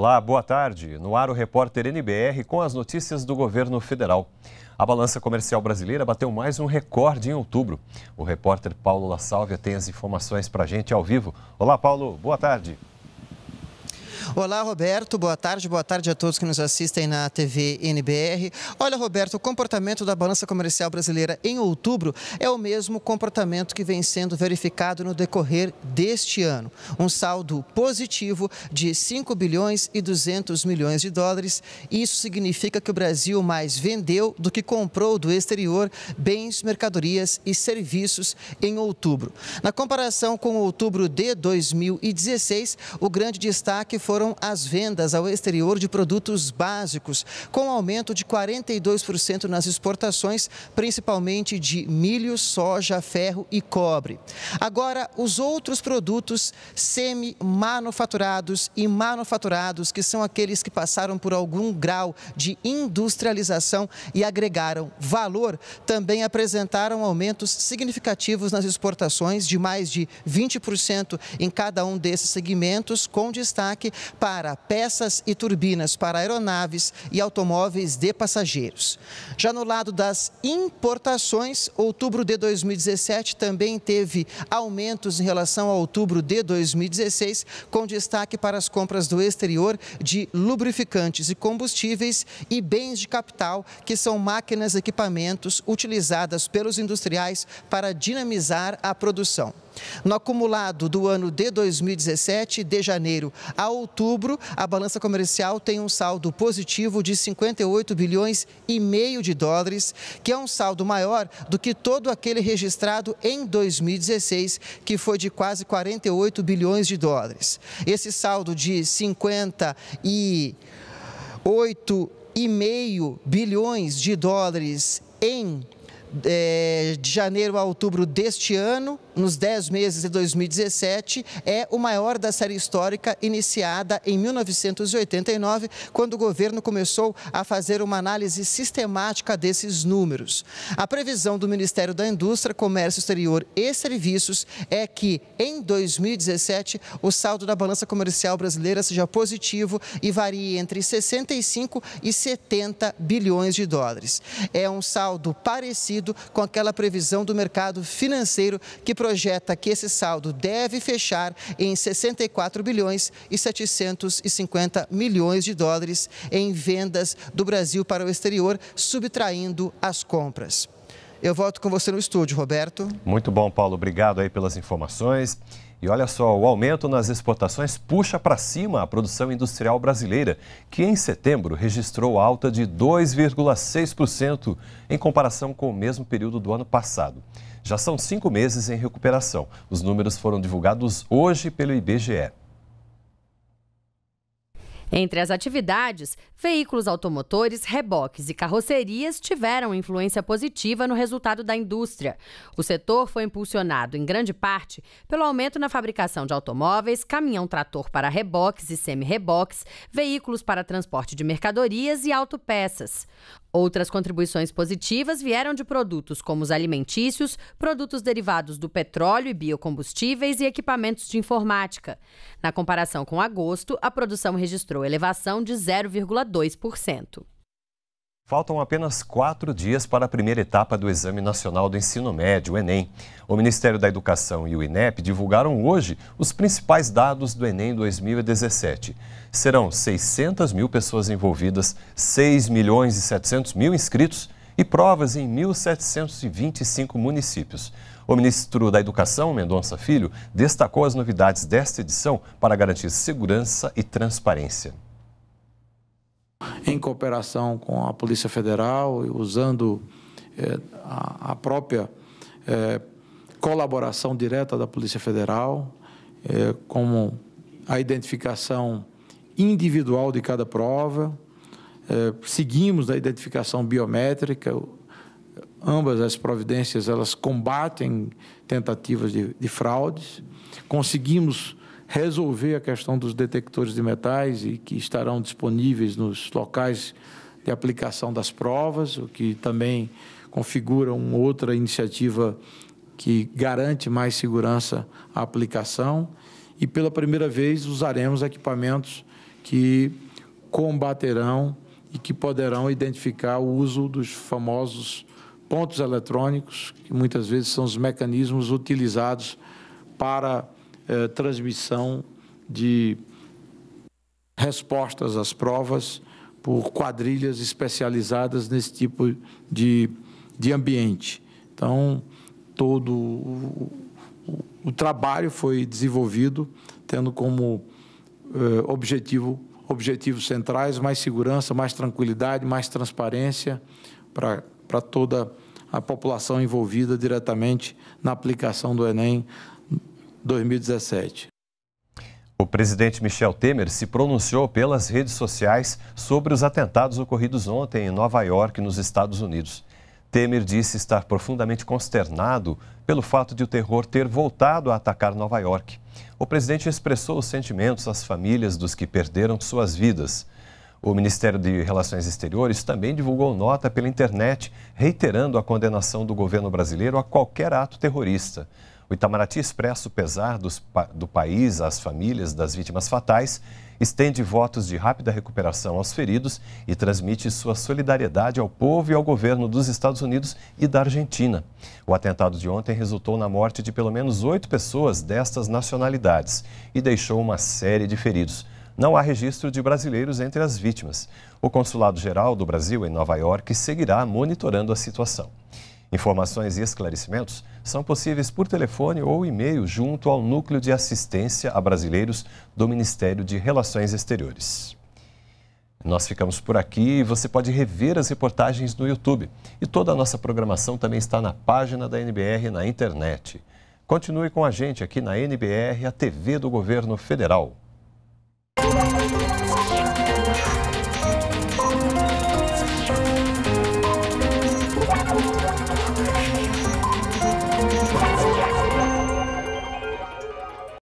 Olá, boa tarde. No ar o repórter NBR com as notícias do governo federal. A balança comercial brasileira bateu mais um recorde em outubro. O repórter Paulo La Sálvia tem as informações para a gente ao vivo. Olá, Paulo, boa tarde. Olá, Roberto. Boa tarde. Boa tarde a todos que nos assistem na TV NBR. Olha, Roberto, o comportamento da balança comercial brasileira em outubro é o mesmo comportamento que vem sendo verificado no decorrer deste ano. Um saldo positivo de 5 bilhões e 200 milhões de dólares. Isso significa que o Brasil mais vendeu do que comprou do exterior bens, mercadorias e serviços em outubro. Na comparação com outubro de 2016, o grande destaque foram foram as vendas ao exterior de produtos básicos, com aumento de 42% nas exportações, principalmente de milho, soja, ferro e cobre. Agora, os outros produtos semi-manufaturados e manufaturados, que são aqueles que passaram por algum grau de industrialização e agregaram valor, também apresentaram aumentos significativos nas exportações de mais de 20% em cada um desses segmentos, com destaque para peças e turbinas para aeronaves e automóveis de passageiros. Já no lado das importações, outubro de 2017 também teve aumentos em relação a outubro de 2016, com destaque para as compras do exterior de lubrificantes e combustíveis e bens de capital, que são máquinas e equipamentos utilizadas pelos industriais para dinamizar a produção. No acumulado do ano de 2017, de janeiro a outubro, a balança comercial tem um saldo positivo de 58 bilhões e meio de dólares, que é um saldo maior do que todo aquele registrado em 2016, que foi de quase 48 bilhões de dólares. Esse saldo de 58 e meio bilhões de dólares em é, de janeiro a outubro deste ano nos 10 meses de 2017, é o maior da série histórica iniciada em 1989, quando o governo começou a fazer uma análise sistemática desses números. A previsão do Ministério da Indústria, Comércio Exterior e Serviços é que, em 2017, o saldo da balança comercial brasileira seja positivo e varie entre 65 e 70 bilhões de dólares. É um saldo parecido com aquela previsão do mercado financeiro que projeta que esse saldo deve fechar em 64 bilhões e 750 milhões de dólares em vendas do Brasil para o exterior, subtraindo as compras. Eu volto com você no estúdio, Roberto. Muito bom, Paulo. Obrigado aí pelas informações. E olha só, o aumento nas exportações puxa para cima a produção industrial brasileira, que em setembro registrou alta de 2,6% em comparação com o mesmo período do ano passado já são cinco meses em recuperação. Os números foram divulgados hoje pelo IBGE. Entre as atividades, veículos automotores, reboques e carrocerias tiveram influência positiva no resultado da indústria. O setor foi impulsionado, em grande parte, pelo aumento na fabricação de automóveis, caminhão-trator para reboques e semi-reboques, veículos para transporte de mercadorias e autopeças. Outras contribuições positivas vieram de produtos como os alimentícios, produtos derivados do petróleo e biocombustíveis e equipamentos de informática. Na comparação com agosto, a produção registrou elevação de 0,2%. Faltam apenas quatro dias para a primeira etapa do Exame Nacional do Ensino Médio, o Enem. O Ministério da Educação e o INEP divulgaram hoje os principais dados do Enem 2017. Serão 600 mil pessoas envolvidas, 6 milhões e 700 mil inscritos e provas em 1.725 municípios. O ministro da Educação, Mendonça Filho, destacou as novidades desta edição para garantir segurança e transparência em cooperação com a Polícia Federal e usando é, a, a, própria é, colaboração direta da Polícia Federal, é, como a identificação individual de cada prova, seguimos a identificação biométrica, ambas as providências elas combatem tentativas de, de fraudes, conseguimos resolver a questão dos detectores de metais e que estarão disponíveis nos locais de aplicação das provas, o que também configura uma outra iniciativa que garante mais segurança à aplicação. E pela primeira vez usaremos equipamentos que combaterão e que poderão identificar o uso dos famosos pontos eletrônicos, que muitas vezes são os mecanismos utilizados para eh, transmissão de respostas às provas por quadrilhas especializadas nesse tipo de, de ambiente. Então, todo o, o trabalho foi desenvolvido tendo como eh, objetivo objetivos centrais, mais segurança, mais tranquilidade, mais transparência para toda a população envolvida diretamente na aplicação do Enem 2017. O presidente Michel Temer se pronunciou pelas redes sociais sobre os atentados ocorridos ontem em Nova York, nos Estados Unidos. Temer disse estar profundamente consternado pelo fato de o terror ter voltado a atacar Nova York. O presidente expressou os sentimentos às famílias dos que perderam suas vidas. O Ministério de Relações Exteriores também divulgou nota pela internet reiterando a condenação do governo brasileiro a qualquer ato terrorista. O Itamaraty expressa o pesar dos, do país às famílias das vítimas fatais, estende votos de rápida recuperação aos feridos e transmite sua solidariedade ao povo e ao governo dos Estados Unidos e da Argentina. O atentado de ontem resultou na morte de pelo menos oito pessoas destas nacionalidades e deixou uma série de feridos. Não há registro de brasileiros entre as vítimas. O Consulado Geral do Brasil em Nova York seguirá monitorando a situação. Informações e esclarecimentos são possíveis por telefone ou e-mail junto ao Núcleo de Assistência a Brasileiros do Ministério de Relações Exteriores. Nós ficamos por aqui e você pode rever as reportagens no YouTube. E toda a nossa programação também está na página da NBR na internet. Continue com a gente aqui na NBR, a TV do Governo Federal.